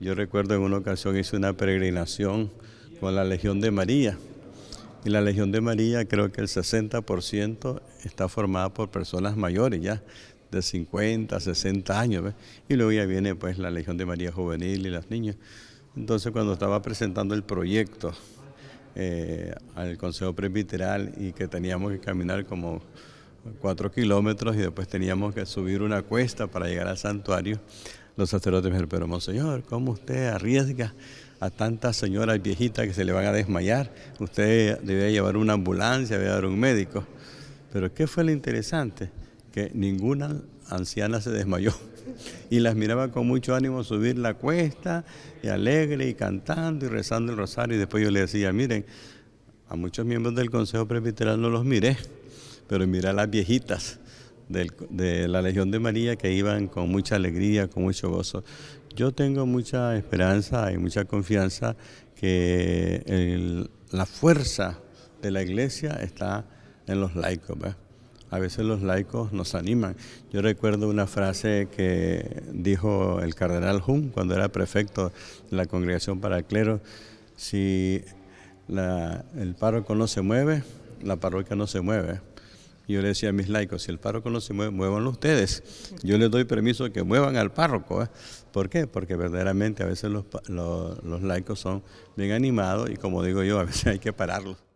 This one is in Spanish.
Yo recuerdo en una ocasión hice una peregrinación con la Legión de María. Y la Legión de María creo que el 60% está formada por personas mayores ya, de 50, 60 años. Y luego ya viene pues la Legión de María Juvenil y las niñas. Entonces cuando estaba presentando el proyecto eh, al Consejo Presbiteral y que teníamos que caminar como cuatro kilómetros y después teníamos que subir una cuesta para llegar al santuario, los sacerdotes me dijeron, pero monseñor, ¿cómo usted arriesga a tantas señoras viejitas que se le van a desmayar? Usted debe llevar una ambulancia, debe dar un médico. Pero ¿qué fue lo interesante? Que ninguna anciana se desmayó y las miraba con mucho ánimo subir la cuesta y alegre y cantando y rezando el rosario y después yo le decía, miren, a muchos miembros del Consejo Presbiteral no los miré, pero mira a las viejitas de la Legión de María que iban con mucha alegría, con mucho gozo. Yo tengo mucha esperanza y mucha confianza que la fuerza de la iglesia está en los laicos. A veces los laicos nos animan. Yo recuerdo una frase que dijo el cardenal Hum cuando era prefecto de la Congregación para el Clero, si la, el párroco no se mueve, la parroquia no se mueve yo le decía a mis laicos, si el párroco no se mueve, muévanlo ustedes. Yo les doy permiso que muevan al párroco. ¿eh? ¿Por qué? Porque verdaderamente a veces los laicos son bien animados y como digo yo, a veces hay que pararlos.